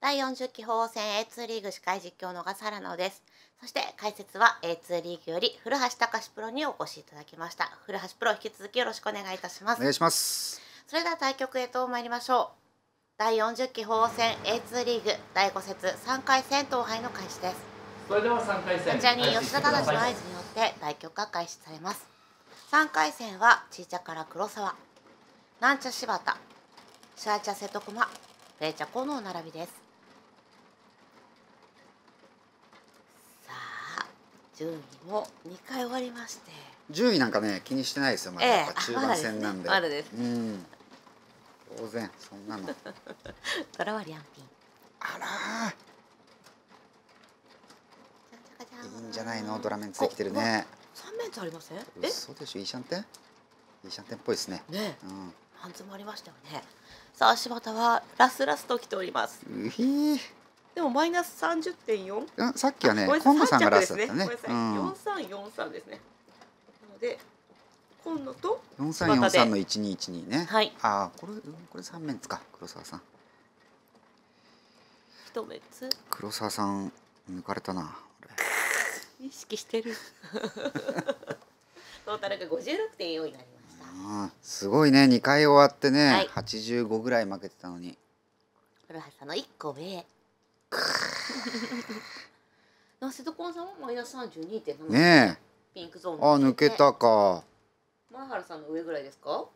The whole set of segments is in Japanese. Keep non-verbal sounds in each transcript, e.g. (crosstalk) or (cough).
第40期凰戦 A2 リーグ司会実況の小笠原直です。そして解説は A2 リーグより古橋隆プロにお越しいただきました。古橋プロ引き続きよろしくお願いいたします。お願いします。それでは対局へと参りましょう。第40期凰戦 A2 リーグ第5節3回戦投敗の開始です。それでは3回戦。こちらに吉田正の合図によって対局が開始されます。3回戦はちいちゃから黒沢、なんちゃ柴田、シャーチャ瀬戸駒、レ茶チャコの並びです。順位も二回終わりまして順位なんかね気にしてないですよまだやっ中盤戦なんで、まだですね、ま、うん当然そんなのとらわり安品あらいいんじゃないのドラメンツできてるね三面ツありませんえそうでしょイーシャンテンイーシャンテンっぽいですねねうんハンズもありましたよねさあ柴田はラスラスと来ておりますうひーでもマイナス三十点四。さっきはね、今度さんがラストだったね。四三四三ですね。なので今度と四三四三の一二一二ね。はい。ああこれこれ三面つか黒沢さん。一面つ。黒沢さん抜かれたな。意識してる。(laughs) トータルが五十六点四になりました。ああすごいね二回終わってね八十五ぐらい負けてたのに。黒原さんの一個上。(laughs) な瀬戸コンさんもマイナス三十二点七。ねピンクゾーンあ抜けたか。前原さんの上ぐらいですか。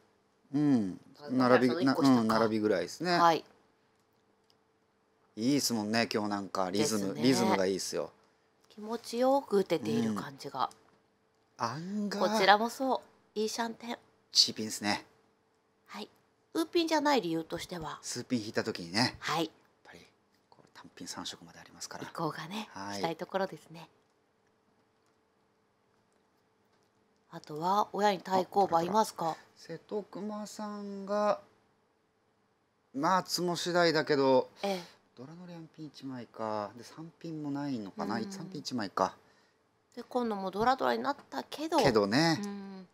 うん。並びな、うん、並びぐらいですね。はい。いいですもんね今日なんかリズム、ね、リズムがいいですよ。気持ちよく打てている感じが。うん、案外。こちらもそう。いいシャンテン。チーピンですね。はい。ウーピンじゃない理由としては。スーピン引いた時にね。はい。単品三色までありますから。移行がね、はい、したいところですね。あとは親に対抗馬いますか。瀬戸熊さんが。まあ、つも次第だけど。ええ、ドラのりア一枚か、で、三品もないのかな、三、品一枚か。で、今度もドラドラになったけど。けどね。うん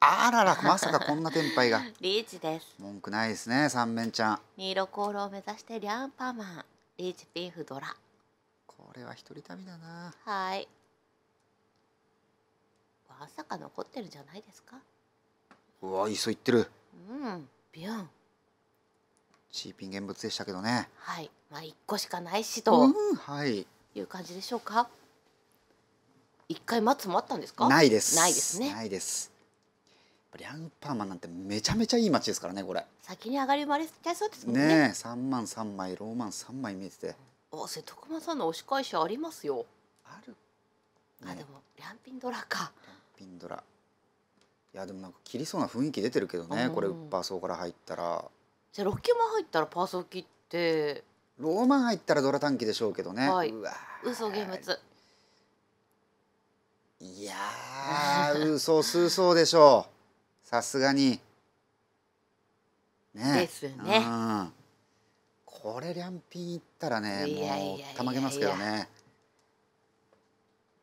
あららまさかこんな天敗が (laughs) リーチです文句ないですね三面ちゃんニ色ロコールを目指してリャンパマンリーチピーフドラこれは一人旅だなはいまさか残ってるんじゃないですかうわいそいってるうんビュンチーピン現物でしたけどねはいまあ一個しかないしと、うん、はいいう感じでしょうか一回待つもあったんですかないですないですねないですリャンパーマんなんてめちゃめちゃいい街ですからねこれ先に上がり生まれちゃいそうですもんねね3万3枚ローマン3枚見えててお瀬戸熊さんの推し会社ありますよある、ね、あでもリャンピンドラかりんぴんドラいやでもなんか切りそうな雰囲気出てるけどね、うん、これパーソーから入ったらじゃあロッ6球も入ったらパーソー切ってローマン入ったらドラ短期でしょうけどね、はい、うわ嘘ゲーいやー嘘数層でしょうさすがにねですよね、うん、これ両品いったらねもうたまげますけどね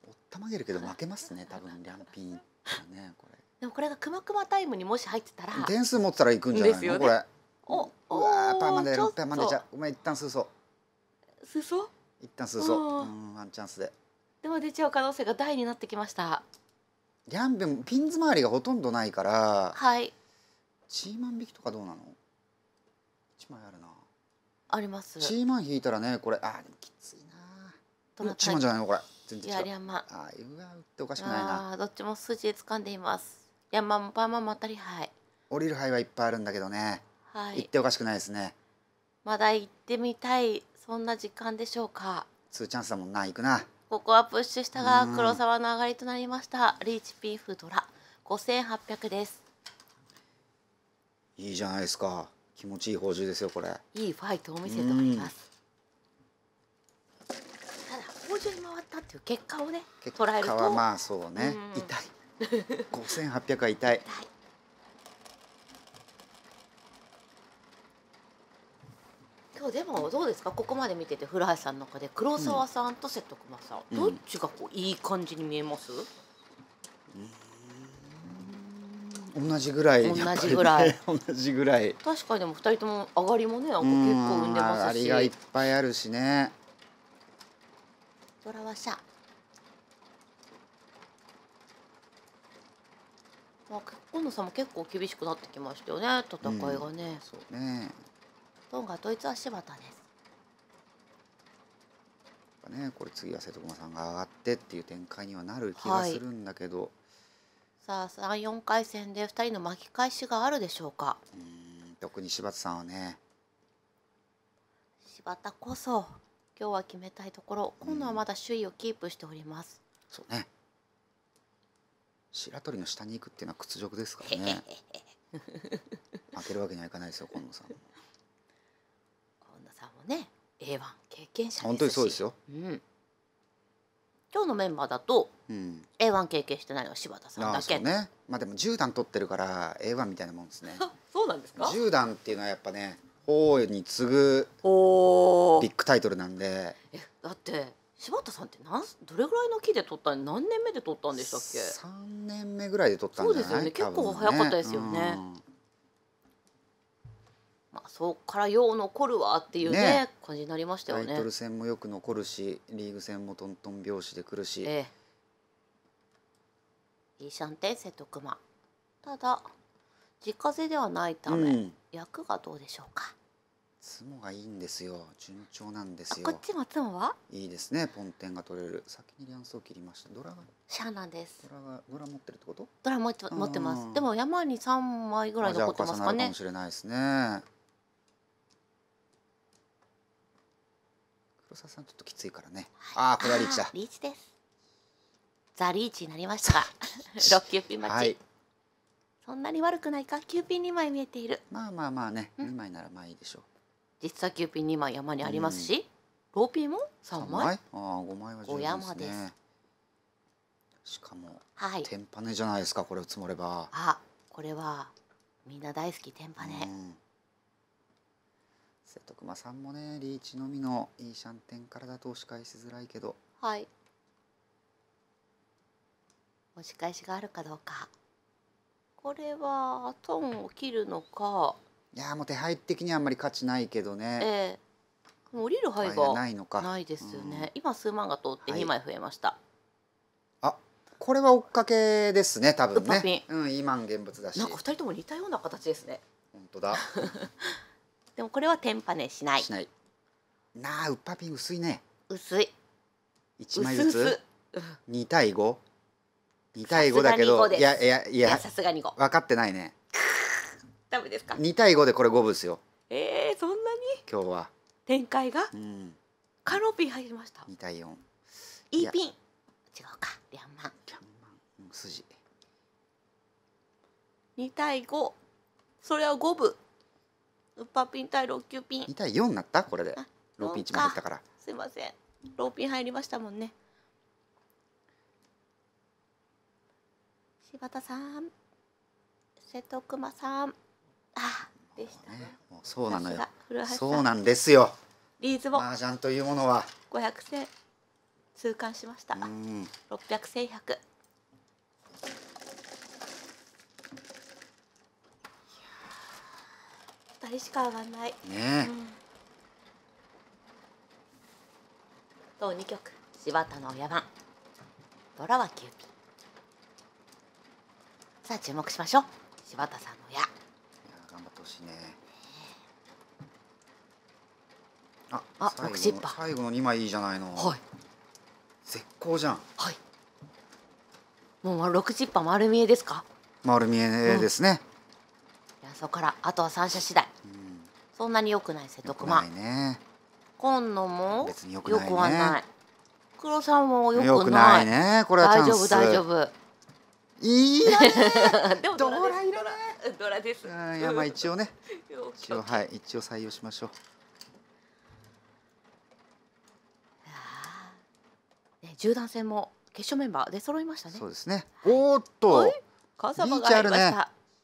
おったまげるけど負けますね多分両品いったらねこれでもこれがくまくまタイムにもし入ってたら点数持ってたらいくんじゃないの、ね、これおおわパーまで6パまでじゃごめ一旦数走数そ一旦数そ、うんワンチャンスででも出ちゃう可能性が大になってきましたリャンベもピンズ周りがほとんどないからはいチーマン引きとかどうなの一枚あるなありますチーマン引いたらねこれあでもきついなチーマンじゃないのこれ全然違ういやリャンマンあうわ打っておかしくないなどっちも筋掴んでいますリャンマンもパーマンも当たり牌降りる牌はいっぱいあるんだけどねはい行っておかしくないですねまだ行ってみたいそんな時間でしょうかツーチャンスだもんな行くなここはプッシュしたが黒沢の上がりとなりましたリーチピーフドラ5800ですいいじゃないですか気持ちいい報酬ですよこれいいファイトを見せておりますただ報酬に回ったっていう結果をね結果はまあそうね、痛い5800は痛い痛いでもどうですかここまで見てて古橋さんの中で黒沢さんと瀬戸熊さん、うん、どっちがこういい感じに見えます、同じぐらい、ね、同じぐらい (laughs) 同じぐらい確かにでも2人とも上がりもね結構生んでますし上がりがいっぱいあるしねラはシャまあ、今野さんも結構厳しくなってきましたよね戦いがね、うん、そうねトンドイツは柴田です。ね、これ次は瀬戸熊さんが上がってっていう展開にはなる気がするんだけど、はい、さあ三四回戦で二人の巻き返しがあるでしょうかうん特に柴田さんはね柴田こそ今日は決めたいところ今度はまだ首位をキープしております、うそうね白鳥の下に行くっていうのは屈辱ですからね (laughs) 負けるわけにはいかないですよ今野さんね A1 経験者本当にそうですよ、うん、今日のメンバーだと、うん、A1 経験してないのは柴田さんだけねまあでも10段取ってるから A1 みたいなもんですね (laughs) そうなんですか1段っていうのはやっぱね法に次ぐビッグタイトルなんでえだって柴田さんって何どれぐらいの木で取った何年目で取ったんでしたっけ3年目ぐらいで取ったんじゃないそうですよね結構早かったですよね、うんそこからよう残るわっていうねね感じになりましたよねタイトル戦もよく残るしリーグ戦もトントン拍子で来るし、ええ、イーシャンテ瀬戸熊ただ自家製ではないため、うん、役がどうでしょうかツモがいいんですよ順調なんですよこっちもツモはいいですねポンテンが取れる先にリアンスを切りましたドラがシャーなんですドラがドラ持ってるってことドラ持って持ってますでも山に三枚ぐらい残ってますかねかもしれないですねさんちょっときついからね、はい、ああこれはリーチだ (laughs) リーチですザリーチになりました6キューピン待ち、はい、そんなに悪くないかキューピン2枚見えているまあまあまあね、う2枚ならまあいいでしょう実際キューピン2枚山にありますし、うローピンも3枚 ,3 ああ5枚は十分ですねですしかも、はい、テンパネじゃないですかこれを積もればあこれはみんな大好きテンパネ、うん瀬戸熊さんもねリーチのみのいいシャンテンからだと押し返しづらいけどはい押し返しがあるかどうかこれはトンを切るのかいやもう手配的にはあんまり価値ないけどねええー、降りる範囲がないのかないですよね、うん、今数万が通って2枚増えました、はい、あこれは追っかけですね多分ねうん、今現物だしなんか2人とも似たような形ですね本当だ (laughs) もこれはテンパネしないしないなあうっぱぴん薄いね薄い一枚ずつ二対五。二対五だけどいやいやいやさすがに5分かってないねダメですか二対五でこれ五分ですよえー、そんなに今日は展開が、うん、カロピー入りました二対四。いいピン違うかリャンマンリンマン筋二対五。それは五分ウッパーピン対6級ピン。2対4になったこれで。ローピン1枚入ったから。すいません。ローピン入りましたもんね。柴田さん、瀬戸熊さん、あ、でした、ね、もうそうなのよ。そうなんですよ。リーズボ。麻雀というものは。五百戦痛感しました。六百戦百。ぱれしか上がんないね、うん、当2曲柴田の親番」「ドラはキューピーさあ注目しましょう柴田さんの矢いや頑張ってほしいね、ね、あ、あ、最後の最後の二枚いいじゃないのはい絶好じゃんはいもう六十パ丸見えですか丸見えですね、うん、いやそこからあとは三者次第そんなに良くない瀬戸熊ないね今度も別に良くない、ね、はない黒さんも良くないねこれは大丈夫大丈夫いや (laughs) でもドラいらないドラですいやまあ一応ね一応はい一応採用しましょう十段戦も決勝メンバーで揃いましたね。そうですね。おっと、リーチあるね。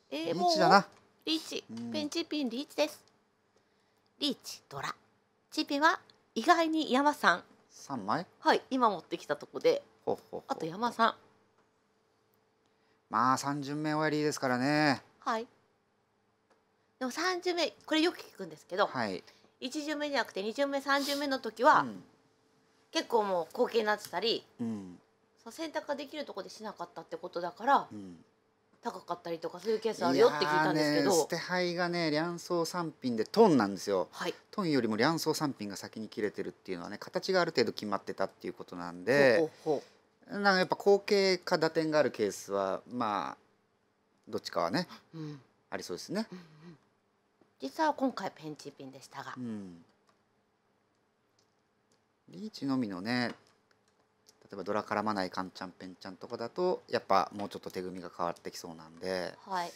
えー、リーリーチ、ペンチピンリーチです。リーチドラチビは意外に山さん3枚はい今持ってきたとこであと山さんまあ3巡目終わりですからねはいでも3巡目これよく聞くんですけど、はい、1巡目じゃなくて2巡目3巡目の時は、うん、結構もう後傾になってたり、うん、そ選択ができるとこでしなかったってことだから、うん、高かったりとかそういうケースあるよって聞いたんですけど、ね、捨て灰がね卵巣産品でトンなんですよ、はい、トンよりも卵巣産品が先に切れてるっていうのはね形がある程度決まってたっていうことなんでほほほなんかやっぱ後継か打点があるケースはまあどっちかはね、うん、ありそうですね、うんうん、実は今回ペンチピンでしたが、うん、リーチのみのねえばドラ絡まないカンちゃんペンちゃんとかだとやっぱもうちょっと手組みが変わってきそうなんで、はい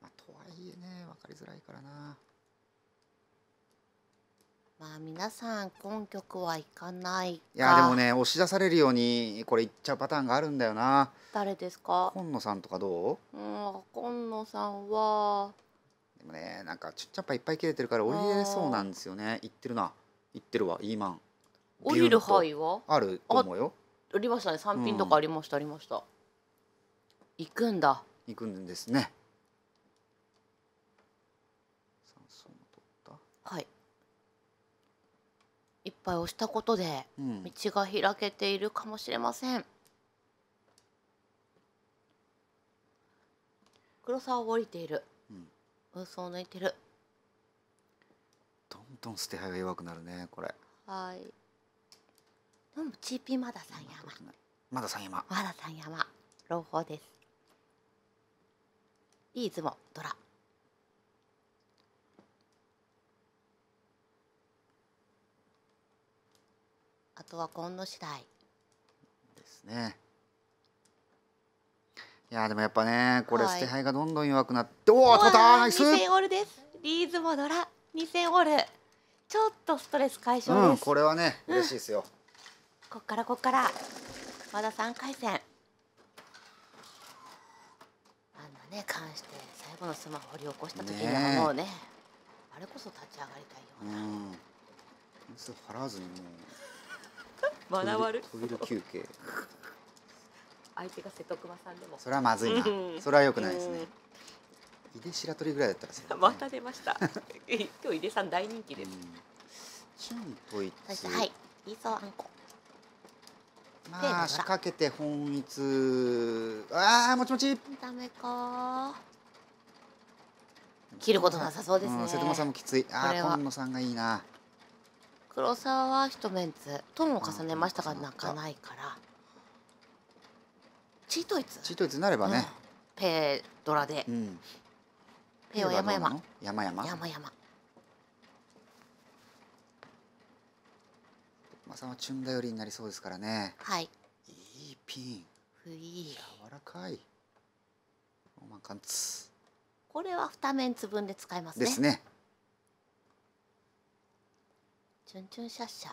まあ、とはいえね分かりづらいからな。まあ皆さん今局はいかないいやでもね押し出されるようにこれいっちゃうパターンがあるんだよな誰ですか今野さんとかどううん今野さんはでもねなんかちっちゃっぱいっぱい切れてるから降りれそうなんですよね言ってるな言ってるわイーマン降りる範囲はあると思うよ売りましたね3品とかありました、ありました行くんだ行くんですねはいいっぱい押したことで道が開けているかもしれません、黒沢を降りている、うん、運を抜いてるどんどん捨て牌が弱くなるねこれはいうん、チーピーマダさん山。マダさん山。マダさん山。朗報です。いいズボドラ。あとは今度次第。ですね。いやでもやっぱねこれ捨て牌がどんどん弱くなって、はい、おお取ったナイス2000オールですリーズもドラ2000オールちょっとストレス解消です、うん、これはね嬉しいですよ、うんこっからこっからまだ3回戦あんなね関して最後のスマホ掘り起こした時にはもうねあれこそ立ち上がりたいような、うん、水払わずにもうまだ悪トイレ休憩相手が瀬戸熊さんでもそれはまずいな、それは良くないですね、井出白鳥ぐらいだったら、ね、また出ました (laughs) 今日井出さん大人気です、うん、チンといつはいイーソーあんまあ仕掛けて本一ああもちもちダメか切ることなさそうですね、うん、瀬戸間さんもきついああ今野さんがいいな黒沢は一メンツトンを重ねましたが泣かないからチートイツチートイツなればね、うん、ペドラで、うん、ペを山々山々山々さんはチュン頼りになりそうですからねはいいいピンふい柔らかいおまンカンツこれは二面つぶんで使いますねですねチュンチュンシャッシャ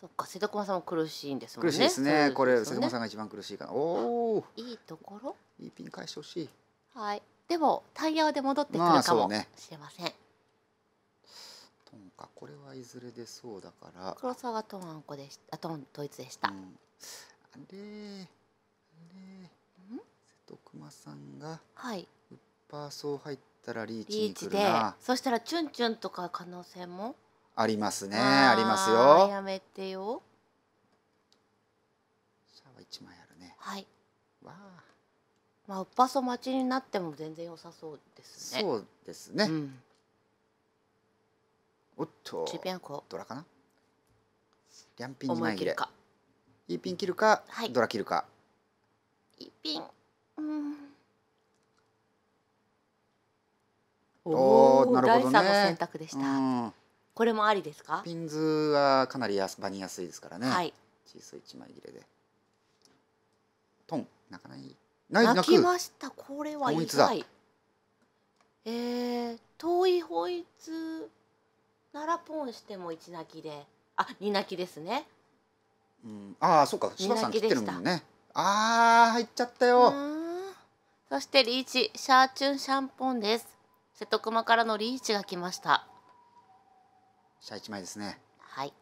そっか瀬戸熊さんも苦しいんですもんね苦しいですね、ね、これ瀬戸熊さんが一番苦しいかなおおいいところいいピン返してほしいはいでもタイヤで戻ってくるかもしれません、まあかこれはいずれでそうだから黒沢トンアンコでしたトン統一でした、うん、あれあれ瀬戸熊さんがはいウッパーソー入ったらリーチに来るなそしたらチュンチュンとか可能性もありますねありますよやめてよシャワー1枚あるねはいわあまあ、うっぱそ待ちになっても全然良さそうですね。そうですね。うん、おっとチピンコドラかなリャンピン2枚切れいいピン切るか、はい、ドラ切るかいいピンうんおおなるほどね第3の選択でした、うん、これもありですかピンズはかなりやす場にやすいですからねはい小さい1枚切れでトンなかなかいい。泣きましたこれは意外えー、遠いホイならポンしても一泣きであ二泣きですねうんああそうか柴さん切ってるもんねああ入っちゃったよそしてリーチシャーチュンシャンポンです瀬戸熊からのリーチが来ましたシャ一枚ですねはい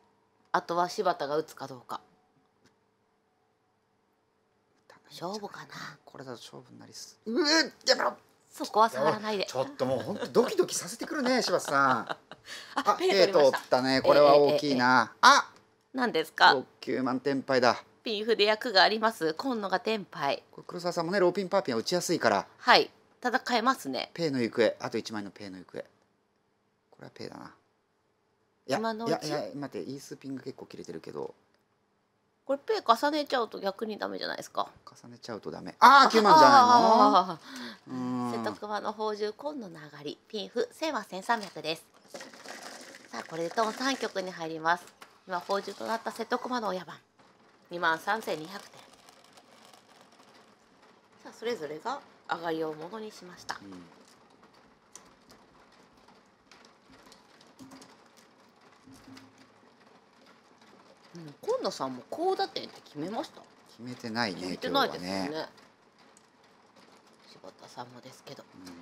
あとは柴田が打つかどうか勝負かなこれだと勝負になりすうえやめろそこは触らないで (laughs) ちょっともう本当ドキドキさせてくるね柴田さん (laughs) あペー取ったねこれは大きいな、えーえあ何ですか6級満点杯だピンフで役があります今野が天杯黒沢さんもねローピンパーピンは打ちやすいからはい戦えますねペイの行方あと1枚のペイの行方これはペイだないやいやいや待ってイースピンが結構切れてるけどこれペイ重ねちゃうと逆にダメじゃないですか。重ねちゃうとダメ。ああ九万じゃないの。瀬戸熊の宝珠今度の上がりピンフ千は千三百です。さあこれでトー三曲に入ります。今宝珠となった瀬戸熊の親番二万三千二百点。さあそれぞれが上がりをものにしました。うん今野さんも高打点って決めました。決めてないね。決めてないですね。ね柴田さんもですけど。うん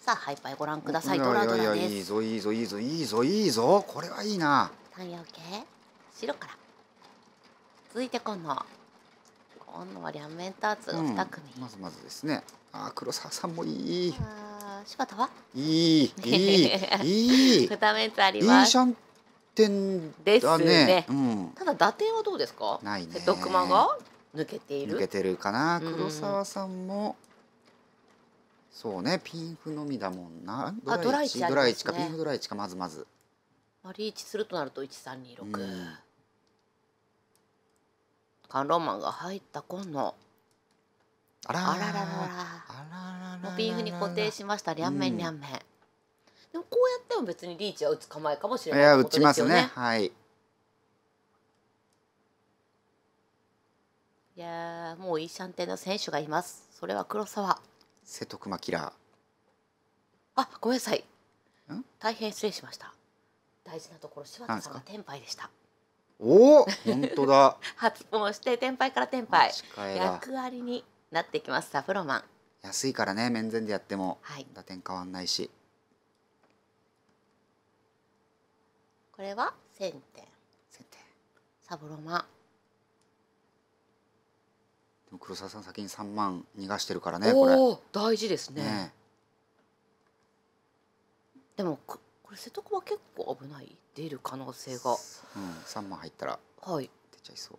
さあハイパイご覧ください。ドラドラです。いいぞいいぞいいぞいいぞいいぞ。これはいいな。太陽系白から。続いて今度。今度は両面ターツが二組、うん、まずまずですね。あ黒沢さんもいい。あ柴田は？いいいいいい。(laughs) 二面あります。いいシャン点だね。ねうん、ただ打点はどうですか？ないね。瀬戸熊が抜けている。抜けてるかな。黒沢さんも。そうね、ピンフのみだもんな。あ、ドライチ、ね、ドライチかピンフドライチかまずまず。まあリーチするとなると一三二六。カンローマンが入った今野。あららららら。あらららら。ピンフに固定しました。両面両面。うんこうやっても別にリーチは打つ構えかもしれない、いや打ちますねはいいやもういいシャンテンの選手がいますそれは黒沢瀬戸熊キラーあごめんなさい大変失礼しました大事なところ柴田さんが天敗でしたおお本当だ発音 (laughs) して天敗から天敗役割になってきますサフロマン安いからね面前でやっても、はい、打点変わんないしこれは1000点1点サブロマでも黒沢さん先に3万逃がしてるからねこれ大事ですね、ね、でもこれ瀬戸は結構危ない出る可能性が、うん、3万入ったらはい出ちゃいそ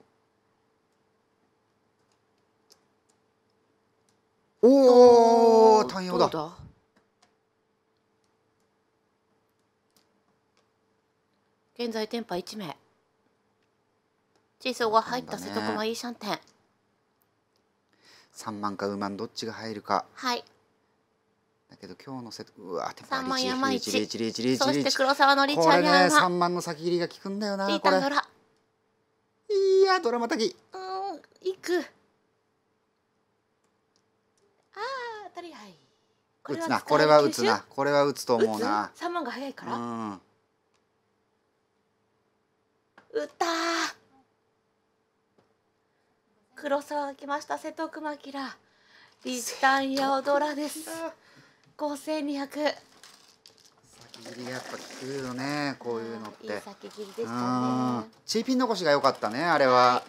うおお単用だ現在店舗1名チーソーが入った瀬戸熊いいシャンテン3万かウ万どっちが入るかはいだけど今日の瀬戸うわ3万山一リーチリーチリーチそして黒沢のリチャーこれね3万の先切りが効くんだよなリタドラいやドラマ滝うんいくああ当たりはい打つなこれは打つなこれは打つと思うな3万が早いからうん歌黒沢が来ました瀬戸熊キラタンヤオドラです五千二百先切りやっぱ聞くよねこういうのっていい先切りでしたねチーピン残しが良かったねあれは、は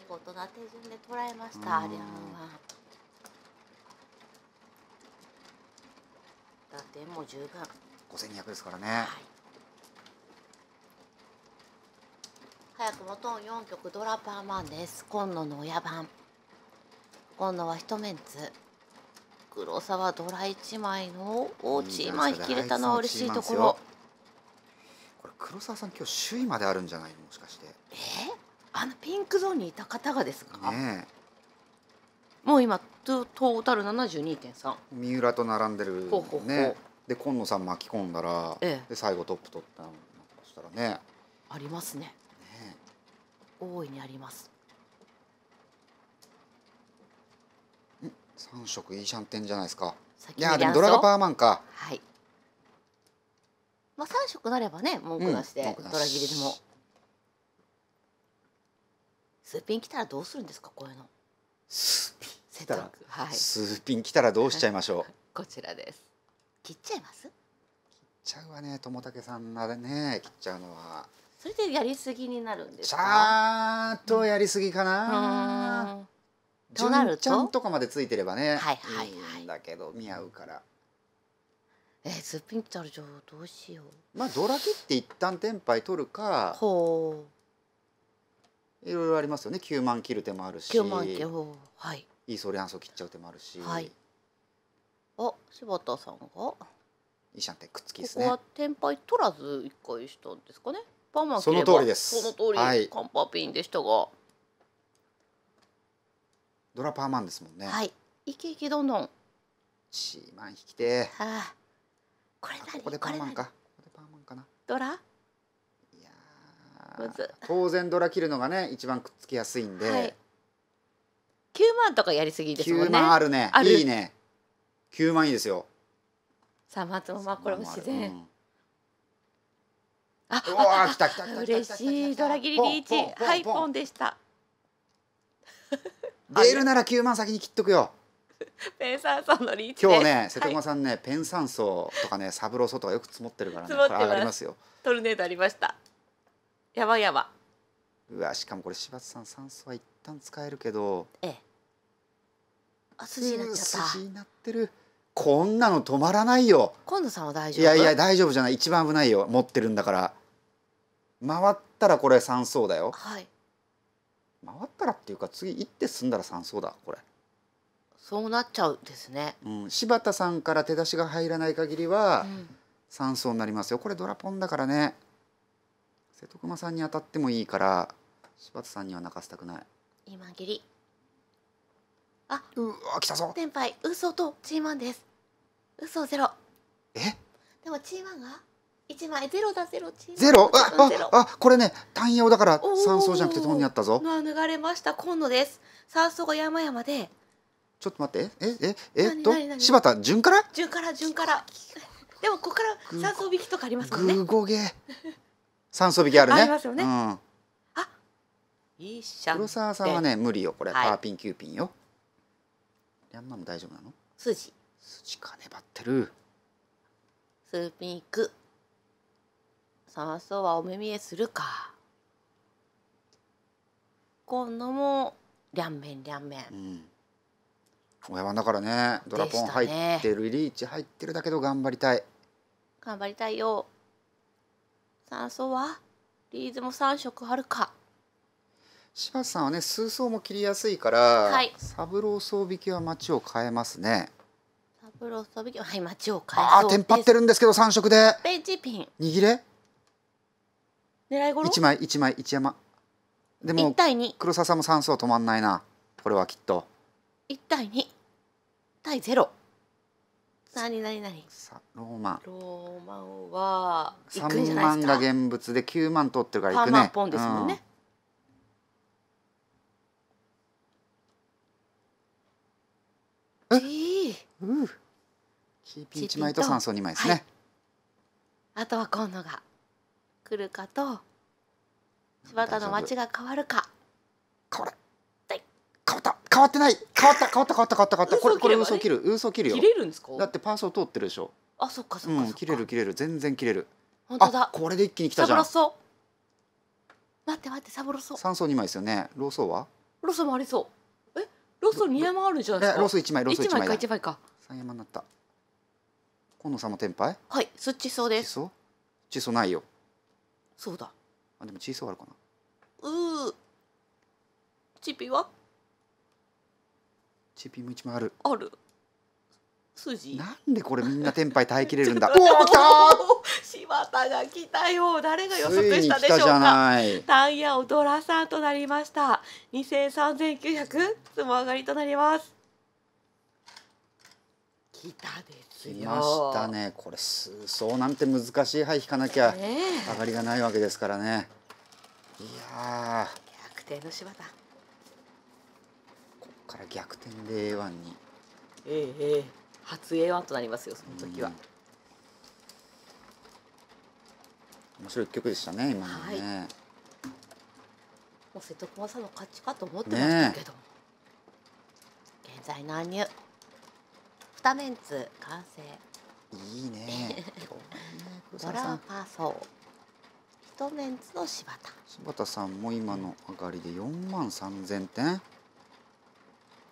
い、見事な手順で捉えましたアリアンはってもう十分5200ですからね、はい早くもトーン4曲ドラパーマンです今野の親番今野は一メンツ黒沢ドラ1枚のおチーマン引き入れたのは嬉しいところこれ黒沢さん今日首位まであるんじゃないもしかしてえあのピンクゾーンにいた方がですか、ね、もう今トータル72.3三浦と並んでる、ね、ほうほうほうで今野さん巻き込んだら、ええ、で最後トップ取ったのしたらねありますね大いにあります三色いいシャンテンじゃないですかいやでもドラがパーマンかはいまあ三色なればね文句なしで、うん、ドラ切りでもスーピン来たらどうするんですかこういうのスーピン来たら、はい、スーピン来たらどうしちゃいましょう (laughs) こちらです切っちゃいます切っちゃうわね友武さんならね切っちゃうのはそれでやりすぎになるんですちゃんとやりすぎかな、となるとちゃんとかまでついてればね、はいはい、はい、だけど見合うからえー、すっぴんきたる情報どうしようまあドラキって一旦天杯取るかほういろいろありますよね9万切る手もあるし9万切るはいイーソリアンソ切っちゃう手もあるしはいあ柴田さんがイシャンテくっつきですねここは天杯取らず一回したんですかねパーマその通りですその通り、はい、カンパピンでしたがドラパーマンですもんねはいいけいけどんどんシーマン引きてはあ、これここでパーマンかここでパーマンかなドラいや当然ドラ切るのがね一番くっつきやすいんで、はい、9万とかやりすぎですもんね9万あるねいいね9万いいですよさあ松尾まあこれも自然、あ、うわ来た来た来た。嬉しいドラ切りリーチ、ハイポンでした。レールなら九万先に切っとくよ。ペンサンソのリーチ今日ね瀬戸熊さんね、ペンサンソとかねサブローソとかよく積もってるからね積もってますよトルネードありましたやばやばうわしかもこれ柴田さん酸素は一旦使えるけどええあ筋になっちゃった筋になってるこんなの止まらないよ今度さんは大丈夫いやいや大丈夫じゃない一番危ないよ持ってるんだから回ったらこれ三層だよ、はい、回ったらっていうか次行って済んだら三層だこれそうなっちゃうですね、うん、柴田さんから手出しが入らない限りは三層になりますよこれドラポンだからね瀬戸熊さんに当たってもいいから柴田さんには泣かせたくない今切りあうわ来たぞ先輩嘘とチーマンです嘘ゼロえでもチーワンが一枚ゼロだゼロチーゼロあ、ロあこれね単用だから酸層じゃなくて糖にあったぞあ抜がれました今度です酸層が山々でちょっと待ってええええっと柴田順から順から順から (laughs) でもここから酸層引きとかありますもんねグーゴゲ酸素引きあるねありますよね、うん、あいいシャ黒沢さんはね無理よこれ、はい、パーピンキューピンよヤンマも大丈夫なの数字筋が粘ってるスピーク酸素はお目見えするか今度も両面両面、うん、親番だからねドラポン入ってる、ね、リーチ入ってるだけど頑張りたい頑張りたいよ酸素はリーズも3色あるか柴田さんはね数層も切りやすいから、はい、サブロー装引きは町を変えますねプロソビキはい町を変えああテンパってるんですけど三色でベージピン握れ狙い頃一枚一枚一山でも黒沢さんも算数止まんないなこれはきっと1対2対0何何何さローマンローマンは三3万が現物で9万取ってるからいくね3ーポンですもんね、うんえうん CP1 枚と酸素2枚ですね、はい、あとは今度が来るかと柴田の街が変わるか変わる変わった変わってない変わった変わった変わった変わったわったこれこれ嘘を切る嘘を切るよ切れるんですかだってパーソを通ってるでしょあそっかそっか、うん、切れる切れる全然切れる本当だこれで一気に来たじゃんサ待って待ってサブロソ酸素2枚ですよねローソーはローソーもありそうえローソー二山あるじゃないですかローソー1枚ローソー1枚か1枚か3山になった河野さんも天敗はいすっちそうですチソちそないよそうだあでもちそあるかなううチピはチピも一枚あるある筋なんでこれみんな天敗耐えきれるんだ (laughs) おお来た (laughs) 柴田が来たよ誰が予測したでしょうかタイヤをドラさんとなりました2千九百つも上がりとなります来たですきましたねこれ数層なんて難しい牌引かなきゃ上がりがないわけですからねいや逆転の芝田ここから逆転で A1 にええええ初 A1 となりますよその時は、面白い曲でしたね今のね、はい、もう瀬戸熊さんの勝ちかと思ってましたけど、ね、現在何入二メンツ完成いいね (laughs) ドラパーソ一メンツの柴田柴田さんも今の上がりで四万三千点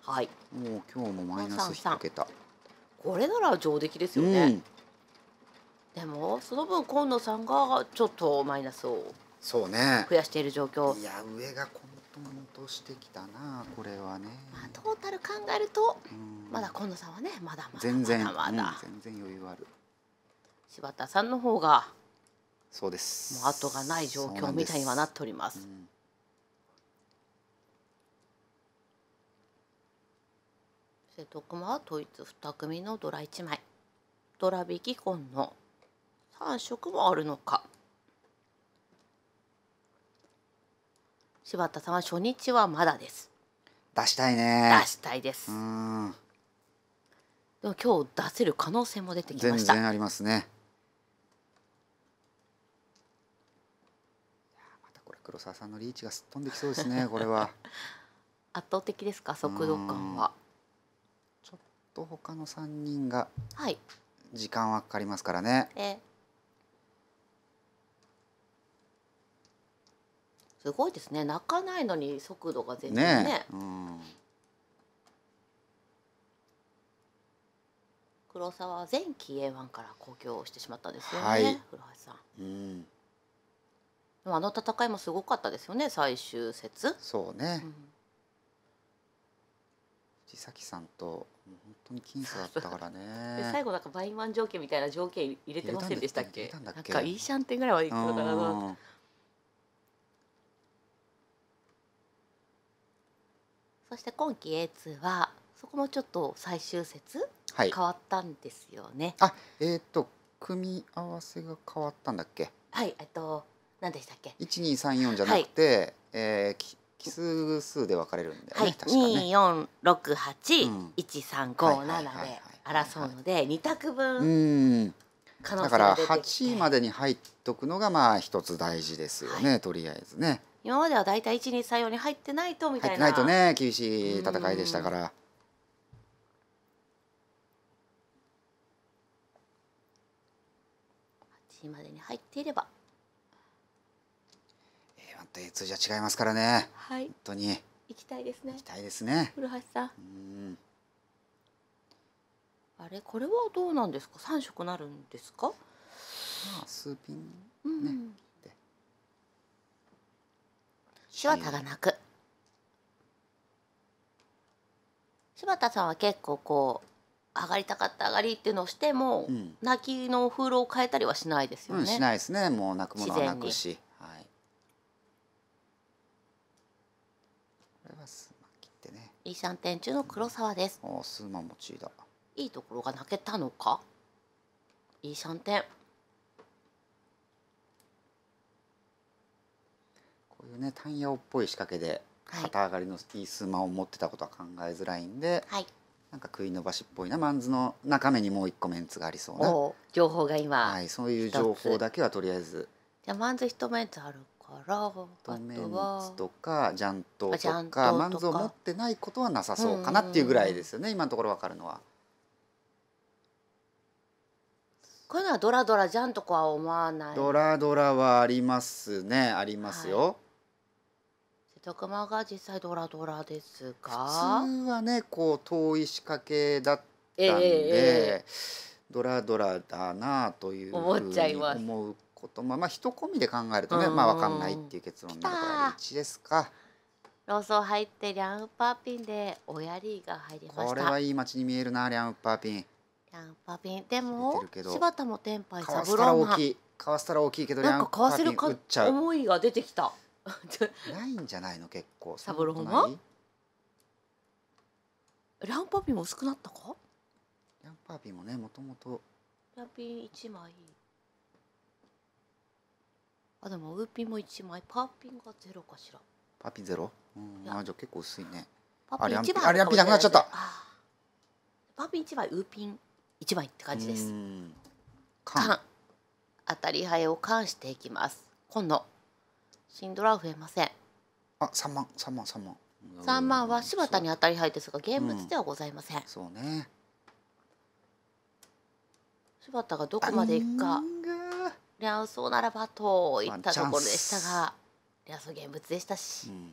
はいもう今日もマイナス1桁これなら上出来ですよね、うん、でもその分今野さんがちょっとマイナスをそうね増やしている状況いや上がこんと落としてきたなこれはね、まあ、トータル考えるとまだ今野さんはねまだまだ全然まだまだ、うん、全然余裕ある柴田さんの方がそうですもう後がない状況みたいにはなっております、うん、瀬戸熊は統一2組のドラ1枚ドラ引き婚の3色もあるのか柴田さんは初日はまだです出したいね出したいですでも今日出せる可能性も出てきました全然ありますねまたこれ黒沢さんのリーチがすっ飛んできそうですね (laughs) これは圧倒的ですか速度感はちょっと他の3人が時間はかかりますからね、えすごいですね泣かないのに速度が全然ねね、うん、黒沢は前期 A1 から公表してしまったんですよね、はい、古橋さん、うんあの戦いもすごかったですよね最終節そうね、うん、藤崎さんと本当に僅差だったからね (laughs) 最後なんかバイン条件みたいな条件入れてませんでしたっけなんかいいシャンテンぐらいはいくのかなそして今期 A2 はそこもちょっと最終節、はい、変わったんですよね。あえっ、ー、と組み合わせが変わったんだっけはいえっと何でしたっけ一二三四じゃなくて、はい、えー、奇数数で分かれるんだよね、はい、二四六八一三五七で争うので二択分可能だから八までに入っておくのがまあ一つ大事ですよね、はい、とりあえずね。今までは大体1、2、3、4に入ってないとみたいな。ないとね、厳しい戦いでしたから。8位までに入っていれば。A1 と A2 じゃ違いますからね。はい。本当に。行きたいですね。行きたいですね。古橋さん。うんあれこれはどうなんですか三色なるんですか、まあ、数ピンね、うん柴田が泣く、柴田さんは結構こう上がりたかった上がりっていうのをしても、うん、泣きの風呂を変えたりはしないですよね、うん、しないですねもう泣くものは泣くし、はい、これはスーマ切ってねイーシャン店中の黒沢です、うん、おスーマ持ちだいいところが泣けたのかイーシャン店こういうねタンヤオっぽい仕掛けで肩上がりのいいスマを持ってたことは考えづらいんで、はい、なんか食い伸ばしっぽいなマンズの中身にもう一個メンツがありそうな情報が今、はい、そういう情報だけはとりあえずじゃマンズ一メンツあるから一メンツとかジャントとかマンズを持ってないことはなさそうかなっていうぐらいですよね、今のところ分かるのは。こういうのはドラドラじゃんとかは思わない。ドラドラはありますね、ありますよ。はい徳間が実際ドラドラですか普通はねこう遠い仕掛けだったんで、えー、ドラドラだなあというふうに思うことまあまあ一込みで考えるとねまあ分かんないっていう結論にから1ですか。ローソン入ってリャンウッパーピンでおやりが入りましたこれはいい街に見えるなリャンウッパーピンリャンウッパーピンでも柴田も天杯サブローマンかわせたら大きいけどリャンウッパーピン打っちゃう思いが出てきた (laughs) ないんじゃないの結構サボロンはランパピも薄くなったかランパピもねもともとランピー1枚あでもウーピンも1枚パーピンがゼロかしらパーピンゼロうんあじゃ結構薄いねパーピン1枚あれランピーなくなっちゃったパーピン1枚ウーピン1枚って感じです缶当たりハエを缶していきます今度シンドラは増えませんあ三万三万三万三万は柴田に当たり入牌ですが現物ではございません、うん、そうね柴田がどこまでいくか両層ならばといったところでしたが両層現物でしたし、うん、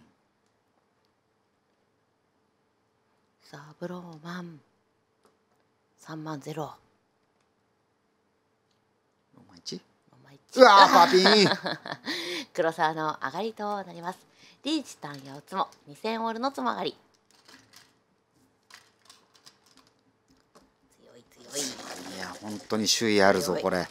サブローマン3万ゼロ4万一。パピン (laughs) 黒沢の上がりとなりますリーチつも2000オールのつも上がり強い強いいや本当に周囲あるぞこれ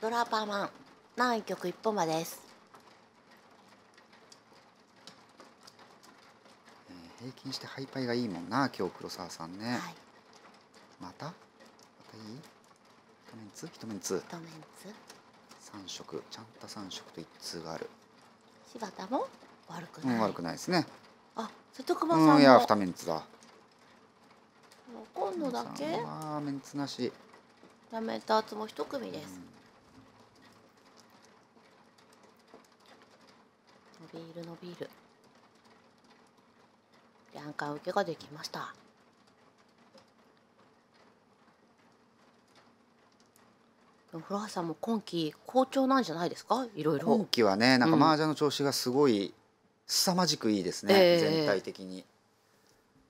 ドラパーマン南極一本馬です平均してハイパイがいいもんな今日黒沢さんね、はい、またまたいい一面通一面通面通三色ちゃんと三色と一通がある柴田も悪くない、うん、悪くないですねあ瀬戸熊さんも、うん、いや二面通だ今度だけあメンツなしやめたやつも一組です、うん、伸びる伸びる3回受けができましたでも古橋さんも今期好調なんじゃないですかいろいろ今期はねなんか麻雀の調子がすごい凄まじくいいですね、えー、全体的に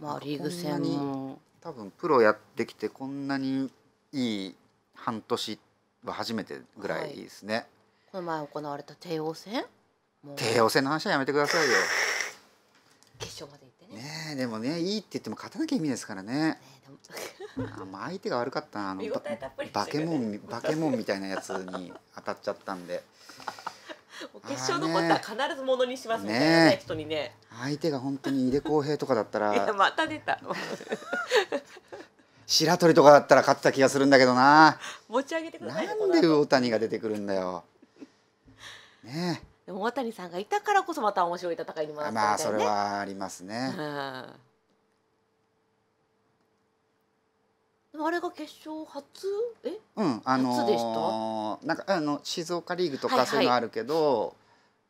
まあリーグ戦も多分プロやってきてこんなにいい半年は初めてぐらいですね、はい、この前行われた帝王戦帝王戦の話はやめてくださいよ決勝までねでもねいいって言っても勝たなきゃ意味ですからね。ああ相手が悪かったなあのバケモンバケモンみたいなやつに当たっちゃったんで。決勝のことは必ずものにしますみたいなねね人にね。相手が本当に井出康平とかだったら。(laughs) いやまた出た。(laughs) 白鳥とかだったら勝ってた気がするんだけどな。持ち上げてください。なんで魚谷が出てくるんだよ。ねえ。でも渡谷さんがいたからこそまた面白い戦いにもなったみたいね。まあそれはありますね。うんあれが決勝初え、うんあのー、初でしたなんかあの静岡リーグとかそういうのあるけど、はいはい、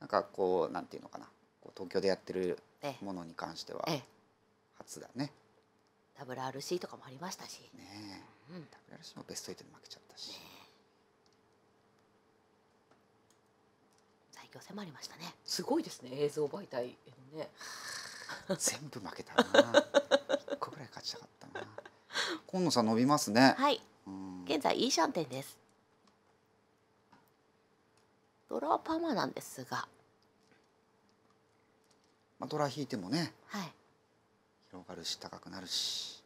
なんかこうなんていうのかな東京でやってるものに関しては初だね。WRC とかもありましたし。ねえ、うん、WRC もベスト8で負けちゃったし。ね況迫りましたねすごいですね映像媒体のね (laughs) 全部負けたな1個ぐらい勝ちたかったな今野さん伸びますねはい現在イーシャンテンですドラはパーマなんですがまあドラ引いてもねはい広がるし高くなるし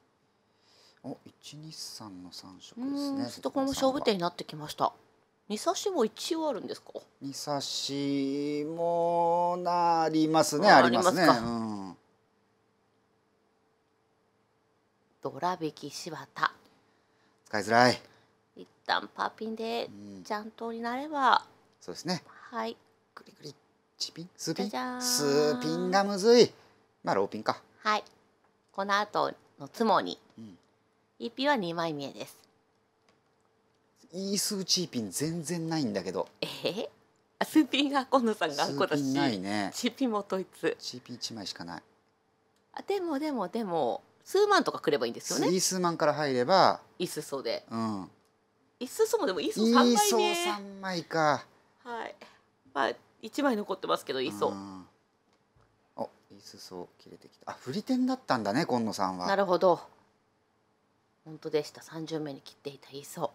お一二三の三色ですねそこも勝負点になってきました煮差しも一応あるんですか。煮差しもなりますね。ありますね。うん、ドラ引き柴田。使いづらい。一旦パーピンでちゃんとになれば。うん、そうですね。はい。グリグリ。チピン、スピン。スピンがむずい。まあローピンか。はい。この後のつもに。うん、一品は二枚見えです。いいスーチーピン全然ないんだけどえー、あスーピンが今野さんがスピンないねチーピンも統一チーピン1枚しかないあでもでもでも数万とかくればいいんですよねイースマから入ればいーそでうんイースもでもいーそ三枚ねイーソ3枚かはいまあ一枚残ってますけどいーそ。おいーそ切れてきたあ振り点だったんだね今野さんはなるほど本当でした三十名に切っていたいーソ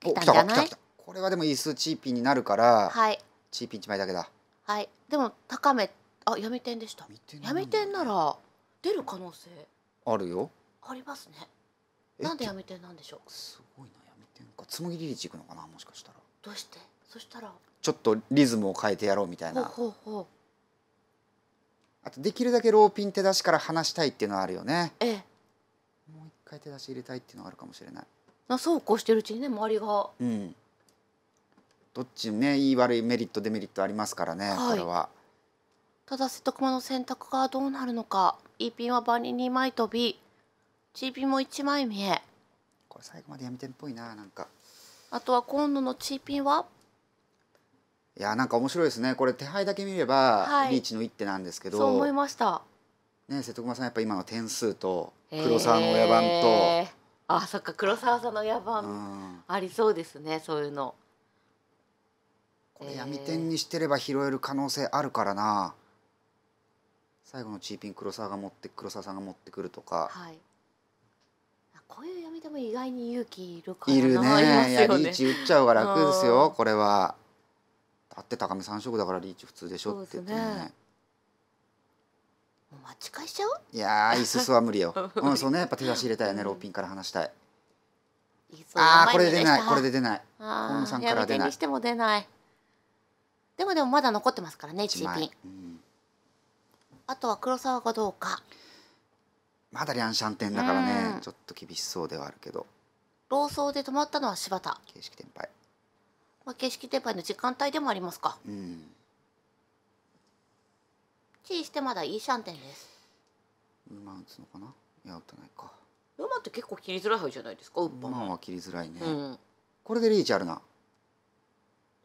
来たんじゃないこれはでも椅子チーピンになるから、はい、チーピン一枚だけだはいでも高めあ闇天でした闇天なら出る可能性あるよありますねなんで闇天なんでしょうすごいな闇天かつむぎりりちいくのかなもしかしたらどうしてそしたらちょっとリズムを変えてやろうみたいなほうほうあとできるだけローピン手出しから離したいっていうのはあるよねええもう一回手出し入れたいっていうのはあるかもしれないなそうこうしてるうちにね周りが、うん、どっちねいい悪いメリットデメリットありますからね、はい、これはただ瀬戸熊の選択がどうなるのか E ピンは場に2枚飛び G ピンも1枚見えこれ最後まで闇んっぽいななんかあとは今度の G ピンはいやなんか面白いですねこれ手配だけ見れば、はい、リーチの一手なんですけどそう思いましたね瀬戸熊さんやっぱ今の点数と黒沢の親番とあそっか黒沢さんの野蛮、うん、ありそうですねそういうのこれ闇点にしてれば拾える可能性あるからな、えー、最後のチーピン黒沢が持って黒沢さんが持ってくるとか、はい、こういう闇でも意外に勇気いるからいるねいやリーチ打っちゃうが楽ですよこれはだって高め三色だからリーチ普通でしょって言ってねもう待ち返しちゃういやーイスは無理よ (laughs) うんそうねやっぱ手出し入れたいよね、うん、ローピンから話したいああこれで出ないこれで出ない河野さんから出ないしても出ないでもでもまだ残ってますからね1ピン、うん、あとは黒沢がどうかまだリャンシャン店だからね、うん、ちょっと厳しそうではあるけど老僧で止まったのは柴田形式転敗まあ、形式転敗の時間帯でもありますかうんチーしてまだいいシャンテンです馬打つのかない打ってないか馬って結構切りづらい範じゃないですか馬は切りづらいね、うん、これでリーチあるな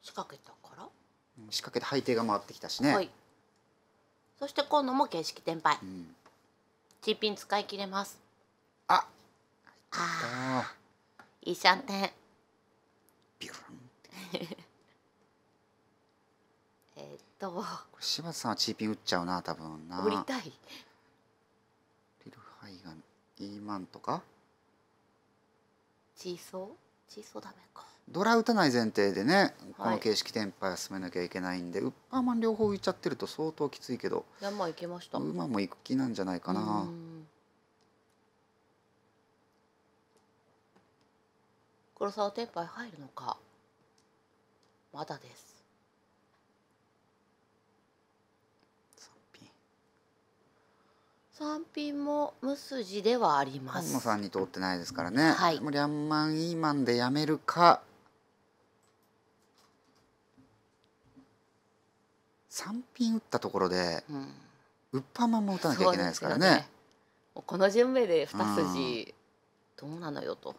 仕掛けたから仕掛けて背景が回ってきたしね、はい、そして今度も形式転敗、うん、チーピン使い切れますあああいいシャンテンビュン (laughs) と柴田さんはピン打っちゃうな多分な売りたいリルハイガンイーマンとかチーソーチーソーダメかドラ打たない前提でね、この形式テンパイは進めなきゃいけないんで、はい、ウッパーマン両方浮いちゃってると相当きついけど山行きました馬も行く気なんじゃないかな黒沢テンパイ入るのかまだです三品も無筋ではあります。もさんに通ってないですからね。はい。もうリャンマンイーマンでやめるか。三品打ったところで、うん、ウッパマンも打たなきゃいけないですからね。ねこの順目で二筋、どうなのよと。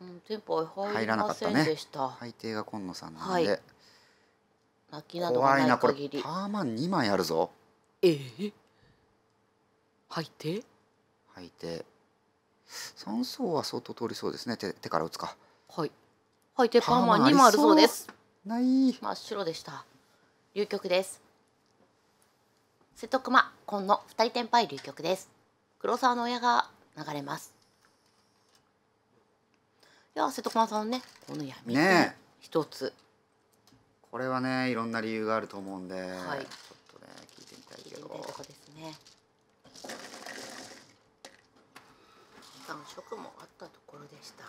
うん、テンポ入りませんでした。ね、背景が今野さんなので。はい泣きなどがない限り怖いなこれパーマン2枚あるぞええー、吐いて吐いて3層は相当通りそうですね手手から打つかはい吐いてパーマン2枚あるそうですない真っ白でした流局です瀬戸熊今の二人天杯流局です黒沢の親が流れますいや瀬戸熊さんねこの闇一つこれはねいろんな理由があると思うんで、はい、ちょっとね聞いてみたいけど。聞いですね。感触もあったところでした。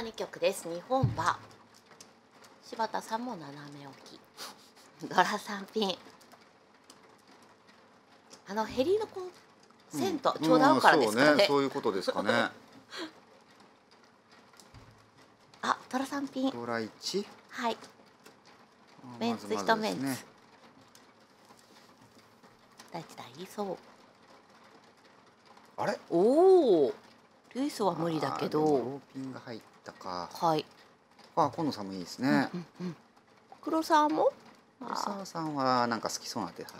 うん、な曲です。日本は柴田さんも斜め置き。ドラさんピン。あのヘリのこう線と、うん、ちょうど合うからですかね、うん、ねそういうことですかね。トラ三品トラ一はいメンツ一メンツ、大地大そうあれおおルイスは無理だけどローピンが入ったかはいあ今度さんもいいですね、うんうんうん、黒沢も黒沢さんはなんか好きそうな手配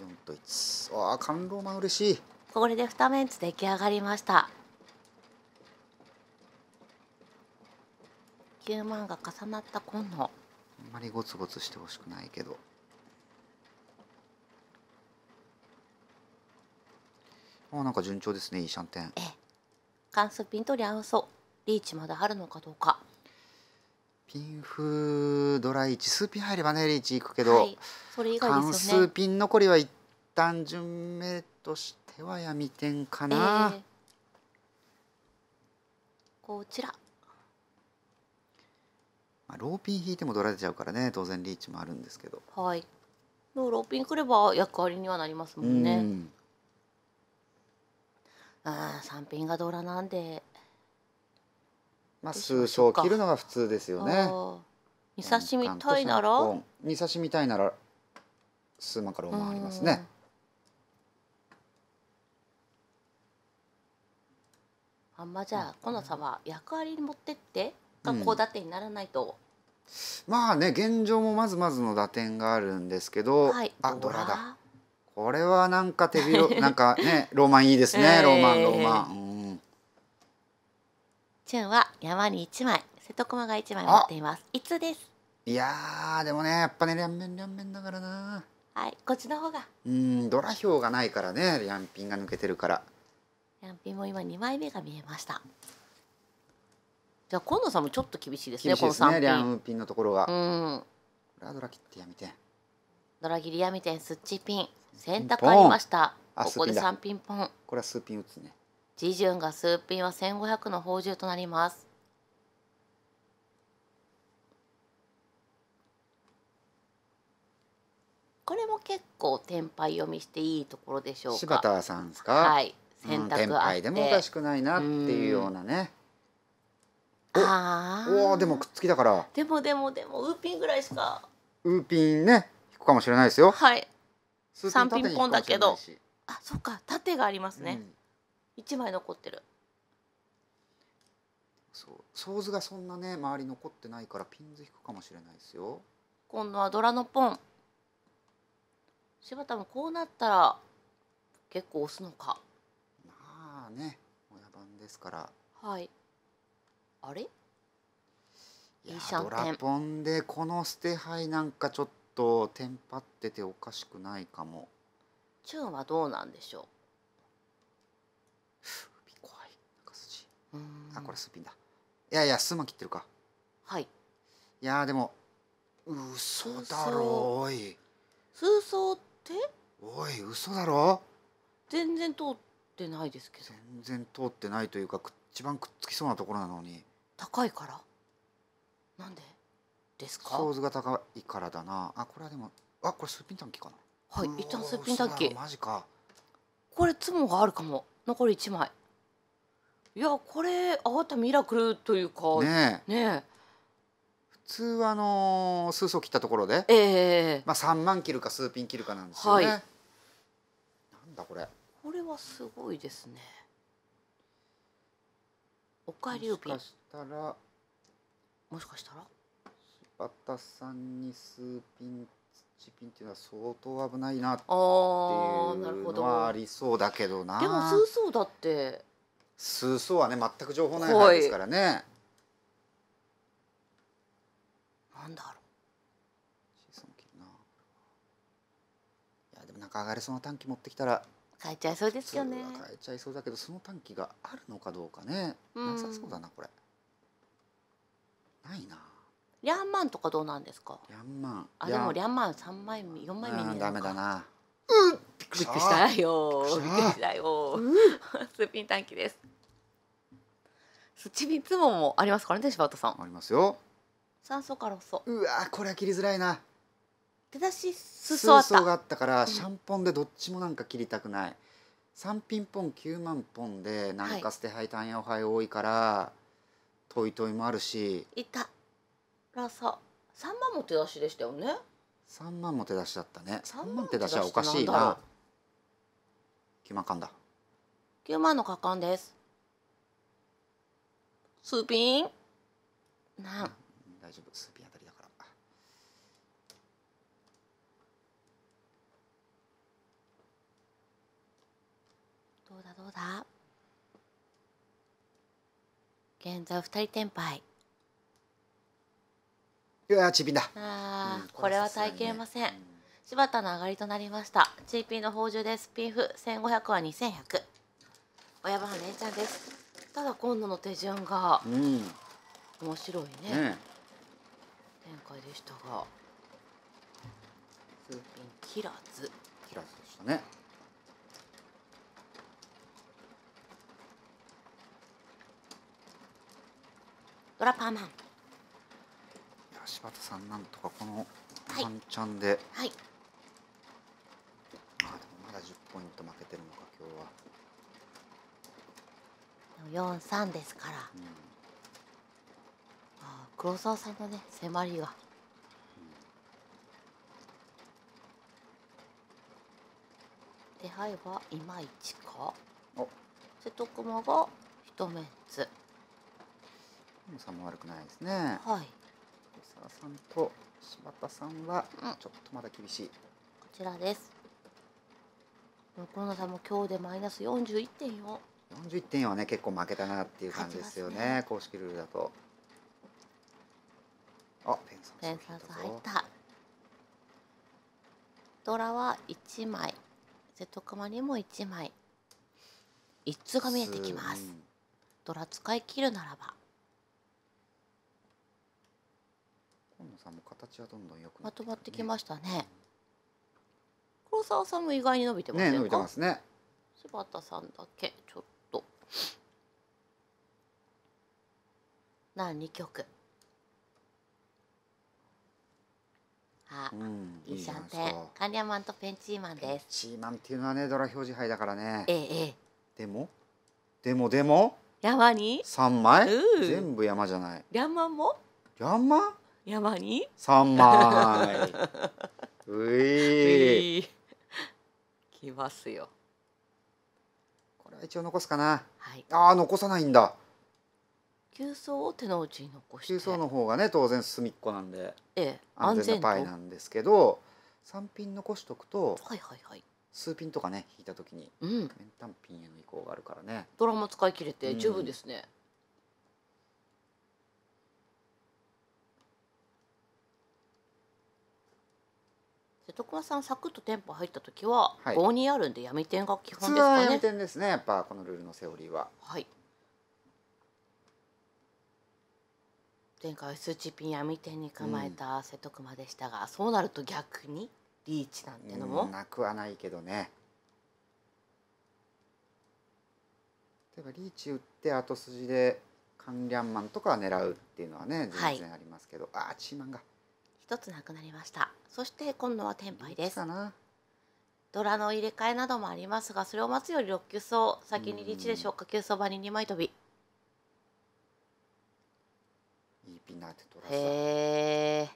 四と一わあ感動マン嬉しいこれで二メンツ出来上がりました9万が重なった今度あんまりゴツゴツしてほしくないけどあなんか順調ですねいいシャンテンええ関数ピンとり合うそうリーチまだあるのかどうかピンフドライチ数ピン入ればねリーチいくけど、はい、それ以外ですよね関数ピン残りは一旦順目としては闇点かな、えー、こちらまあ、ローピン引いても取られちゃうからね当然リーチもあるんですけどはいでもローピンくれば役割にはなりますもんねうんあ3ピンがドラなんでまあ数勝切るのが普通ですよね二刺しみたいなら二刺しみたいなら数万から5万ありますねあんまじゃあ、うん、この差は役割に持ってってがこうてにならないと、うん、まあね現状もまずまずの打点があるんですけど、はい、あドラだこれはなんか手広 (laughs) なんかねローマンいいですね、えー、ロマンローマン、うん、チュンは山に一枚瀬戸駒が一枚持っていますいつですいやでもねやっぱね両面両面だからなはいこっちの方がうんドラ表がないからね両ンピンが抜けてるから両ンピンも今2枚目が見えましたじゃあ今野さんもちょっと厳しいですねこの3品リャンピンのところが、うん、こドラ切ってやめてドラ切り闇店すっちピン選択ありましたここでスピン3ピンポンこれは数ピン打つね自順が数ピンは1500の宝珠となりますこれも結構天敗読みしていいところでしょうか柴田さんですか、はい選択あっ天て、でもおかしくないなっていうようなねあおおでもくっつきだからでもでもでもウーピンぐらいしかウーピンね引くかもしれないですよはい3ピンポンだけどあそっか縦がありますね、うん、1枚残ってるそうソーズがそんなね周り残ってないからピンズ引くかもしれないですよ今度はドラのポン柴田もこうなったら結構押すのかまあね親番ですからはいあれいンドラポンでこの捨て牌なんかちょっとテンパってておかしくないかもチュンはどうなんでしょう怖い中筋あこれスピンだいやいやスマ切ってるかはいいやでも嘘だろおい数層っておい嘘だろ全然通ってないですけど全然通ってないというか一番くっつきそうなところなのに高いからなんでですか構図が高いからだなあこれはでもあこれスーピンタンキかなはい一旦スーピンタンキマジかこれツモがあるかも残り一枚いやこれあわたミラクルというかねえねえ普通はあのー、数層切ったところで、えー、まあ3万切るか数ピン切るかなんですよね、はい、なんだこれこれはすごいですねおかえりもしかしたらもしかしたら柴田さんに数ピンチピンっていうのは相当危ないなっていうのはありそうだけどなでもスーソーだってスーソーはね全く情報ない範ですからねなんだろういやでもなんか上がれそうな短期持ってきたら変えちゃいそうですよね変えちゃいそうだけどその短期があるのかどうかね、うん、なさそうだなこれないなリャンマンとかどうなんですかリャンマンあでもリャンマン三枚目四枚目にダメだなうんびっくりしたよびっくりしたよ、スピン短期ですスチビツモもありますからね柴田さんありますよ酸素カロソうわこれは切りづらいな出だし裾あった裾があったから、シャンポンでどっちもなんか切りたくない、うん、3ピンポン9万ポンでなんか捨て配単やおはい多いから、はい、トイトイもあるしいたらさ3万も手出しでしたよね3万も手出しだったね3万手出しはおかしいな9万かんだ9万の果敢ですスーピンな大丈夫スーピンうだ現在二人転敗いやチーピンだあ、うん、これは耐えきれません、ね、柴田の上がりとなりましたチーピンの宝珠ですピーフ1500は2100親番姉ちゃんですただ今度の手順が、うん、面白いね、うん、展開でしたが数ピン切らず切らずでしたねドラパーマン柴田さんなんとかこの半ちゃんで、はい、はい、あでもまだ10ポイント負けてるのか今日は4三ですから、うん、あ黒沢さんのね迫りが。手配はいまいちか瀬戸熊が一目つ野さんも悪くないですね。はい。沢さんと柴田さんはちょっとまだ厳しい。うん、こちらです。横野さんも今日でマイナス四十一41.4。41.4はね結構負けたなっていう感じですよね、ね、公式ルールだと。あペンサーズ。ペンサーズ入った。ドラは一枚、セットカマにも一枚。一通が見えてきます。ドラ使い切るならば。今野さんも形はどんどん良く、ね、まとまってきましたね。黒沢さんも意外に伸びてますね。伸びてますね。柴田さんだけちょっと。何二曲。あ、うん、いいシャンテン。カニャマンとペンチーマンです。チーマンっていうのはね、ドラ表示杯だからね。ええ。でも。でもでも。山に。三枚。全部山じゃない。リャンマンも。リャンマン。山に三枚ういきますよこれは一応残すかな、はい、ああ残さないんだ急走を手の内に残して急走の方がね当然隅っこなんで、ええ、安全なパイなんですけど3ン残しとくと、はいはいはい、数ピンとかね引いた時に、うん、メンタンピンへの移行があるからねドラマ使い切れて十分ですね、うん徳間さんサクッと店舗入った時は、5にあるんで闇店が基本ですかね闇店ですねやっぱこのルールのセオリーははい前回スーチピン闇店に構えた瀬戸熊でしたが、うん、そうなると逆にリーチなんてのも、なくはないけどね例えばリーチ打って後筋でカンリャンマンとか狙うっていうのはね全然ありますけど、はい、ああチーマンが。一つなくなりましたそして今度は天杯ですドラの入れ替えなどもありますがそれを待つより6球走先にリーチでしょうか球走場に2枚飛びいいピナーっドラさへ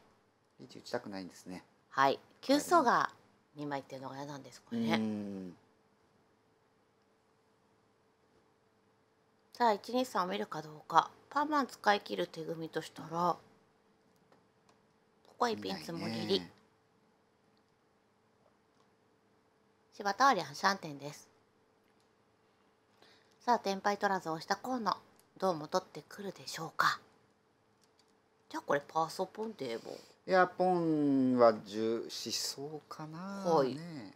リーチ打ちたくないんですねはい球走が2枚っていうのが嫌なんですこれねさあ123を見るかどうかパーマン使い切る手組みとしたらぽいピンツモリリ、ね、柴田アリアンテンですさあ天敗取らず押したコーナーどう戻ってくるでしょうかじゃあこれパーソポンーボいやポンは1しそうかなはい、ね、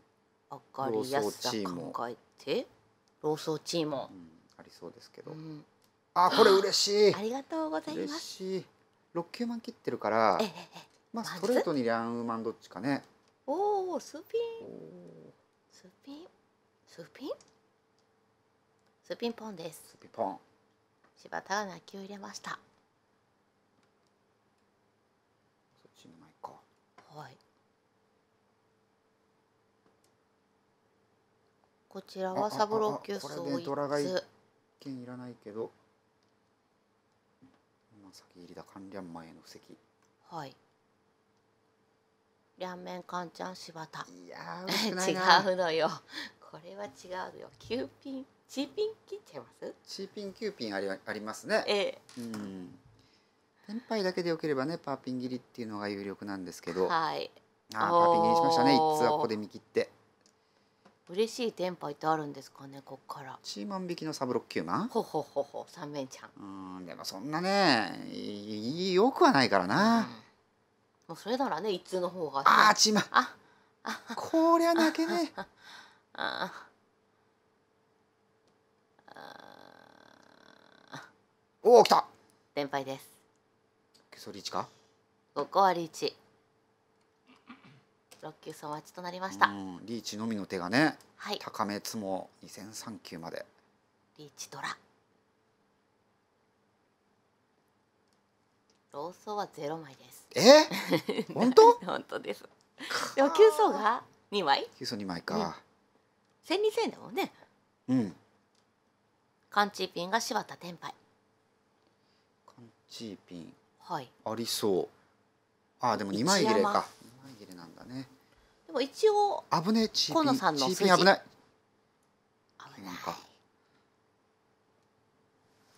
上かりやすさ考えてローソーチーム、うん、ありそうですけど、うん、あこれ嬉しいありがとうございます嬉しい6級満切ってるからえええまあ、ストレートにリャンウーマンどっちかね。おお、スピン。スピン。スピン。スピンポンです。スピンポン。柴田が泣きを入れました。そっちの前か。はい。こちらはサブロー級層これでドラが一いらないけど。先入りだ、関連前の布石。はい。両面カンちゃん柴田いや (laughs) 違うのよこれは違うよキューピンチーピン切っちゃいますチーピンキューピンありありますねええうん天杯だけでよければねパーピン切りっていうのが有力なんですけどはいあーパーピン切りしましたね一通はここで見切って嬉しい天杯ってあるんですかねこっからチーマン引きのサブロッキューマンほほほほ三面ちゃんうんでもそんなねよくはないからな、うんもうそれならね一通の方がああちまあこりゃ泣けねえあおお来た連敗ですゲソリーチかここはリーチ6球総待ちとなりましたリーチのみの手がね、はい、高めつも2 0 0球までリーチドラ老層はゼロ枚です。え？(laughs) 本当？本当です。でも九層が二枚？九層二枚か。千二千だもんね。うん。カンチーピンが柴田天杯。カンチーピン。はい。ありそう。あでも二枚切れか。二枚切れなんだね。でも一応。危ねえチーピン。さんの筋。チーピン危ない。危ない。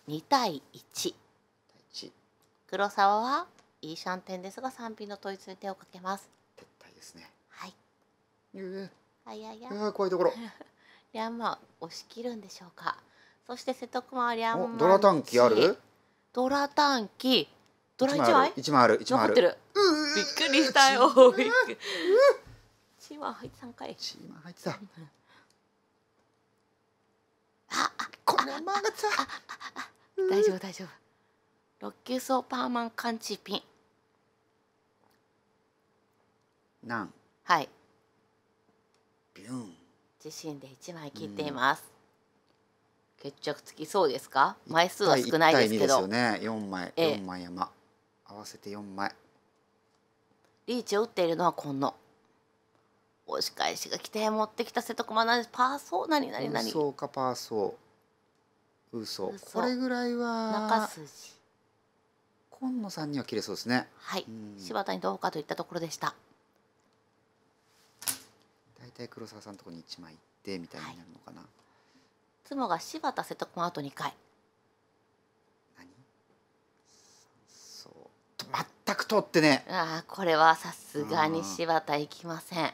二対一。黒沢はイーシャンテンですが賛否のいつに手をかけます撤退ですねはい、あいやいやあ怖いところ (laughs) リャンマン押し切るんでしょうかそして瀬戸熊はリャンマンドラタンキあるドラタンキドラ一枚一枚ある一枚あるびっくりしたよチーマ入って三回チーマ入ってたああこの大丈夫大丈夫ロッキュソーパーマンカンチーピンなんはいビューン自身で一枚切っています、決着つきそうですか枚数は少ないですけど1ね枚、四枚山合わせて四枚リーチを打っているのはこの。押し返しが来て持ってきた瀬戸熊なんですパーソー何何何そうかパーソー嘘これぐらいは中筋今野さんには切れそうですね。はい、柴田にどうかといったところでした。大体黒沢さんのところに一枚いってみたいになるのかな。はい、妻が柴田瀬戸君あと二回。何？そう全く通ってね。ああこれはさすがに柴田いきません。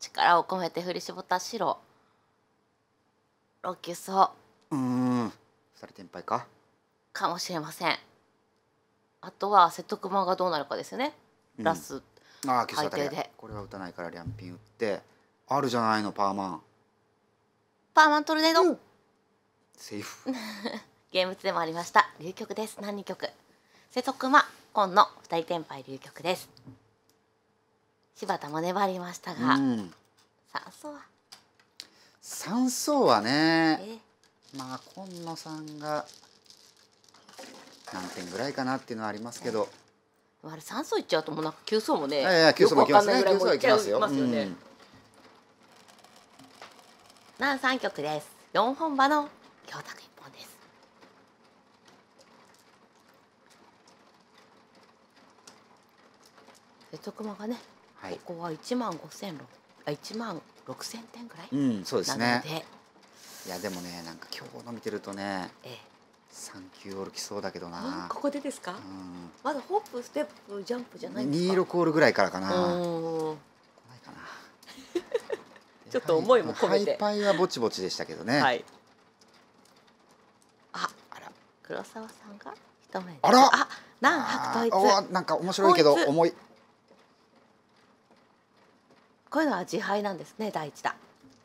力を込めて振り絞った白。ロキュソ。うん。二人転敗か。かもしれません。あとは瀬戸熊がどうなるかですよね、うん、ラスああ消しでこれは打たないからリャンピン打ってあるじゃないのパーマンパーマントルネード、うん、セーフ (laughs) ゲームでもありました流局です何曲瀬戸熊今の二人天敗流局です柴田も粘りましたが、うん、三層は三層はね、まあ今野さんが何点ぐらいかなっていうのはありますけど。あれ三層いっちゃうともうなんか九層もね。いやいや九層もきますね。九層行きますよ。な三曲です。四本場の京卓一本です。え瀬戸熊がね、はい、ここは一万五千六あ一万六千点ぐらい、うん、そうですね。いやでもねなんか今日の見てるとね。ええ3球オール来そうだけどなここでですか、うん、まだホップステップジャンプじゃないですか26オールぐらいからかな来ないかな (laughs) ちょっと思いも込めてハイパイはぼちぼちでしたけどね、はい、ああら黒沢さんが一目あらあ何白統一なんか面白いけど重いこういうのは自敗なんですね第一弾、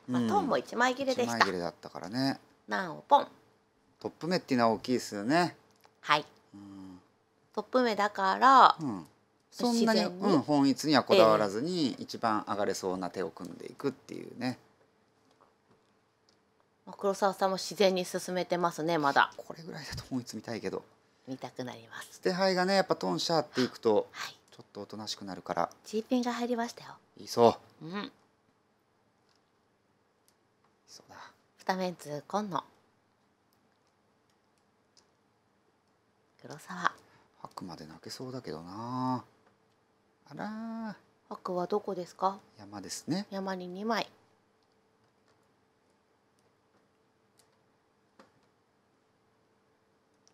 まあ、うん、トンも一枚切れでした一枚切れだったからね何をポントップ目っていうのは大きいですよね。はい。うん、トップ目だから、うん、そんなにうん、本一にはこだわらずに、一番上がれそうな手を組んでいくっていうね。黒沢さんも自然に進めてますねまだこれぐらいだと本一見たいけど見たくなります捨て牌がねやっぱトンシャーっていくと、はい、ちょっとおとなしくなるからチーピンが入りましたよいそう、うん、そうだ二面通今野黒沢白まで泣けそうだけどなあら白はどこですか山ですね山に二枚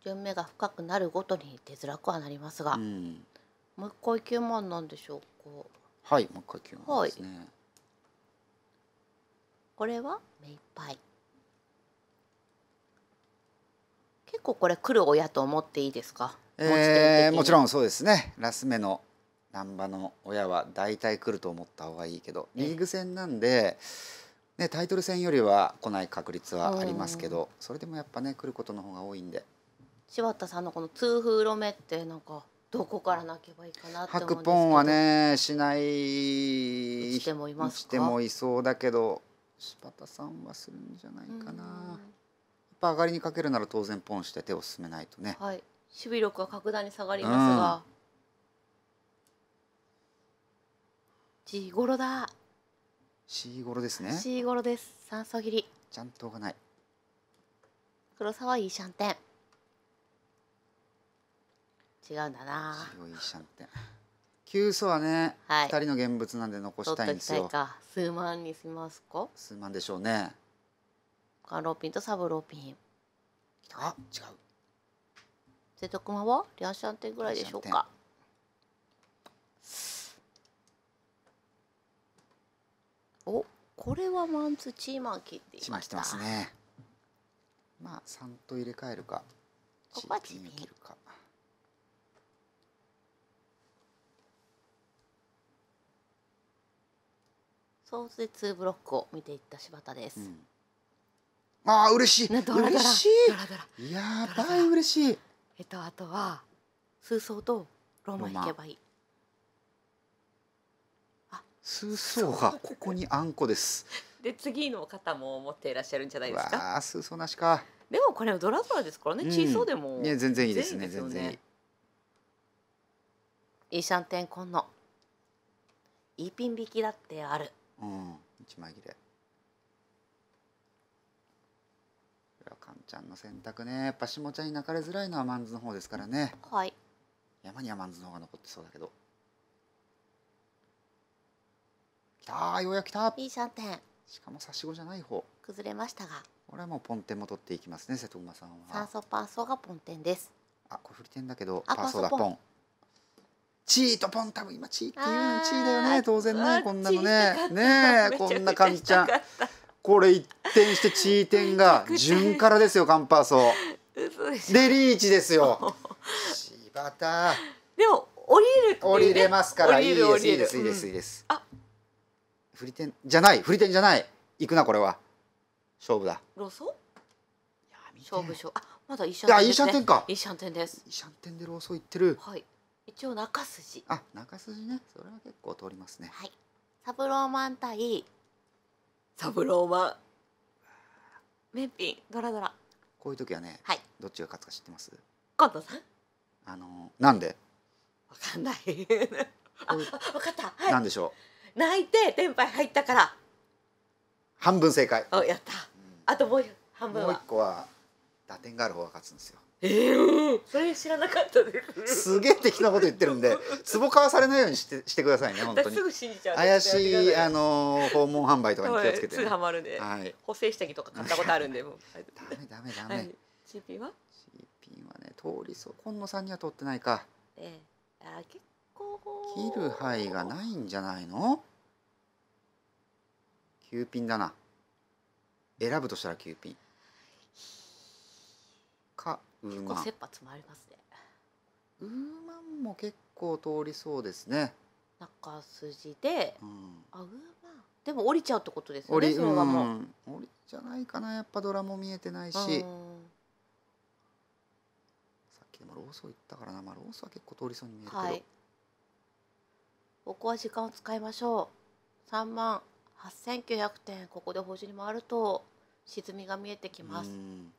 順目が深くなるごとに出づらくはなりますが、うん、もう一回九万なんでしょうかはいもう一回九万ですね、はい、これは目いっぱい結構これ来る親と思っていいですか、えー、もちろんそうですねラス目の難波の親は大体来ると思った方がいいけどリーグ戦なんで、ね、タイトル戦よりは来ない確率はありますけど、それでもやっぱね来ることの方が多いんで柴田さんのこの痛風路目ってなんかどこから泣けばいいかなって思ポンはねしないしてもいますしてもいそうだけど柴田さんはするんじゃないかな。うんぱ上がりにかけるなら当然ポンして手を進めないとね、はい、守備力は格段に下がりますが、うん、G ゴロだ C ゴロですね C ゴロです三層切りちゃんとがない黒沢いいシャンテン違うんだな強いシャンテン急須はね、はい、人の現物なんで残したいんですよ数万にしますか数万でしょうねローピンと三郎品あ違う瀬戸熊はリアシャンテンぐらいでしょうかおこれはマンツチーマン切っていましたま、ね、まあ3と入れ替えるかここはン切るかそうして2ブロックを見ていった柴田です、うんああ嬉しい。嬉しい。やばい嬉しい。えっとあとは数層とローマ引けばいい。あ、数層がここにあんこです。(laughs) で次の方も持っていらっしゃるんじゃないですか。あ、数層なしか。でもこれはドラドラですからね。小さでも、ね全然いいですね。全然いい。イーシャンテンコンのいいピン引きだってある。うん、一枚切れ。ちゃんの選択ねやっぱ下ちゃんに泣かれづらいのはマンズの方ですからねはい山にはマンズの方が残ってそうだけどきたようやく来た B3 点しかも差し子じゃない方崩れましたがこれはもうポンテンも取っていきますね瀬戸馬さんは酸素パーソがポンテンですあこれ振り点だけどパーソーだポンチーとポン多分今チーっていうのチーだよね当然ねこんなのねねこんな感じちゃんこれ一転して地位点が順からですよカンパーソでリーチですよ (laughs) 柴田でも降りる、ね、降りれますからいいですいいですいいですいいです、うん、あ振り点じゃない振り点じゃない行くなこれは勝負だロソ勝負勝あまだイシャン点です、ね、イシャン点かイシャン点ですイシャンテンでロソ行ってるはい一応中筋あ中筋ねそれは結構通りますねはいサブローマン対三郎はめっぴんドラドラこういう時はね、はい、どっちが勝つか知ってますコントさんあのなんでわかんないあ、わかった、はい、なんでしょう泣いて天杯入ったから半分正解おやった、うん、あともう半分もう一個は打点がある方が勝つんですよえー、それ知らなかったです。すげえ的なこと言ってるんで、壺買わされないようにしてしてくださいね本当に。怪しいあの訪問販売とかに気をつけて、ね。はまるで。はい。補正下着とか買ったことあるんでも (laughs) ダメダメダメ。はい、CP は p はね通りそう今野さんには通ってないか。ええー、あ結構。切る範囲がないんじゃないの？9ピンだな。選ぶとしたら9ピン。結構切羽詰まりますねウーマンも結構通りそうですね中筋で、うん、あウーマンでも降りちゃうってことですよねそれはもう、うん、降りじゃないかなやっぱドラも見えてないし、うん、さっきでもローソー行ったからな、まあ、ローソーは結構通りそうに見えるけど、はい、ここは時間を使いましょう3万8900点ここで星に回ると沈みが見えてきます、うん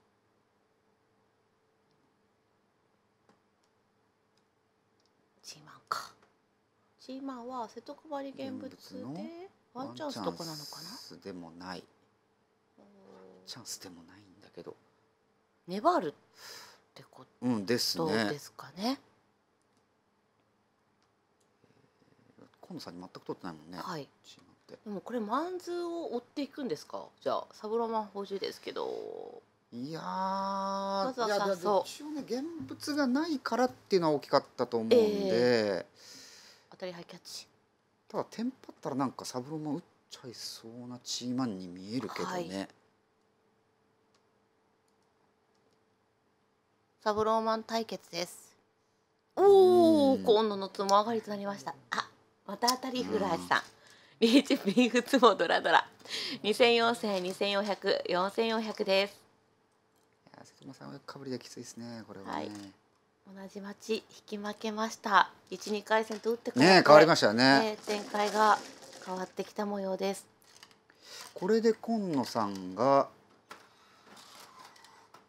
シーマンかシーマンは瀬戸配り現物でワンチャンスとかなのかなチャンスでもないチャンスでもないんだけどネバールってこと、うんですね、ですかね今野さんに全く取ってないもんね、はい、でもこれマンズを追っていくんですかじゃあサブロマン宝珠ですけどいやーいやだどっちもね現物がないからっていうのは大きかったと思うんで、えー、当たりハイキャッチただテンパったらなんか三郎も打っちゃいそうなチーマンに見えるけどね、はい、マン対決ですおお今度のつも上がりとなりましたあまた当たり古橋さん、うんリーチピーフツボドラドラ。2400、2400、4400です。も3枠かぶりできついですねこれは、ねはい、同じ町引き負けました12回戦と打ってね変わりましたね、ね、展開が変わってきた模様ですこれで今野さんが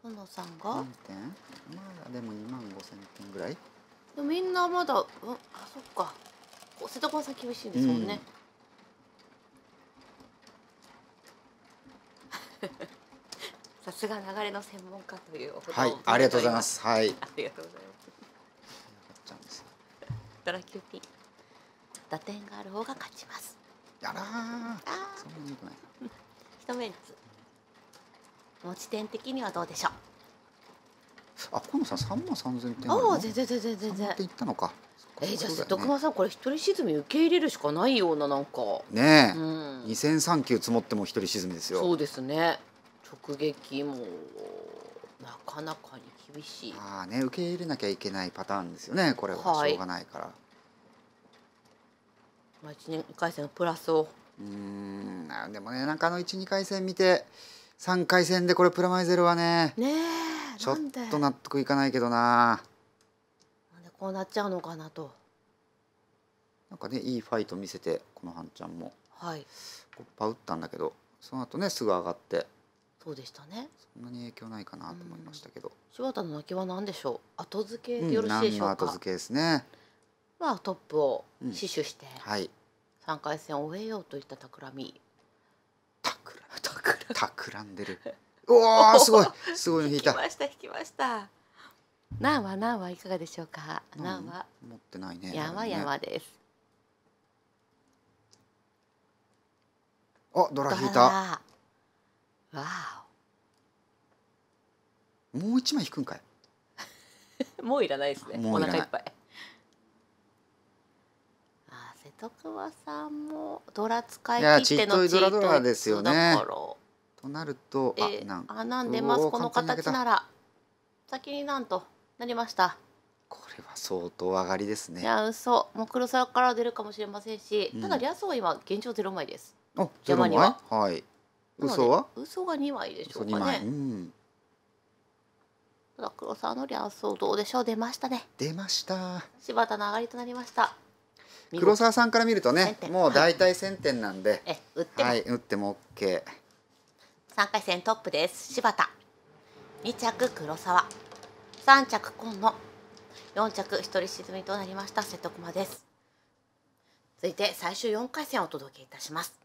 今野さんが何点まだでも2万5 0点ぐらいみんなまだ、うん、あそっか瀬戸川さん厳しいですもんね、うんさすが流れの専門家というはい、ありがとうございます。はい。ありがとうございます。ドラキューピン。打点がある方が勝ちます。やらあそんなに良くない。一目持ち点的にはどうでしょう。あ、河野さん三万三千点。ああ、全然全然全然。って言ったのか。えー、じゃあ徳間さんこれ一人沈み受け入れるしかないようななんかねえ、うん、2,000級積もっても一人沈みですよそうですね直撃もなかなかに厳しいああね受け入れなきゃいけないパターンですよねこれはしょうがないから、まあ、1年1回戦のプラスをうんあでもね中かあの12回戦見て3回戦でこれプラマイゼロはねねちょっと納得いかないけどななんでこうなっちゃうのかなとなんかねいいファイト見せてこのはんちゃんもはいパ打ったんだけどその後ねすぐ上がってそうでしたねそんなに影響ないかなと思いましたけど、うん、柴田の泣きは何でしょう後付けよろしいでしょうか、うん、後付けですねまあトップを死守して、うん、はい三回戦を終えようといった企み企くらんでるおおすごいすごい引いた引きました引きましたなあはなあはいかがでしょうかなあは持ってないねやわやわです、あドラ引いたわもう一枚引くんかい (laughs) もういらないですねもうお腹いっぱいあ瀬戸川さんもドラ使い切ってのチートいやちっといドラドラですよねとなると、えー、あなんあなんでますこの形なら先になんとなりましたこれは相当上がりですねいや嘘もう黒沢から出るかもしれませんし、うん、ただリアソは今現状ゼロ枚です山にははい嘘は嘘が2枚でしょうかね、ただ黒沢の両層どうでしょう出ましたね出ました柴田の上がりとなりました黒沢さんから見るとねもう大体1000点なんで、(laughs) え打っても、はい、打っても OK3 回戦トップです柴田2着黒沢3着今野4着一人沈みとなりました瀬戸熊です続いて最終4回戦をお届けいたします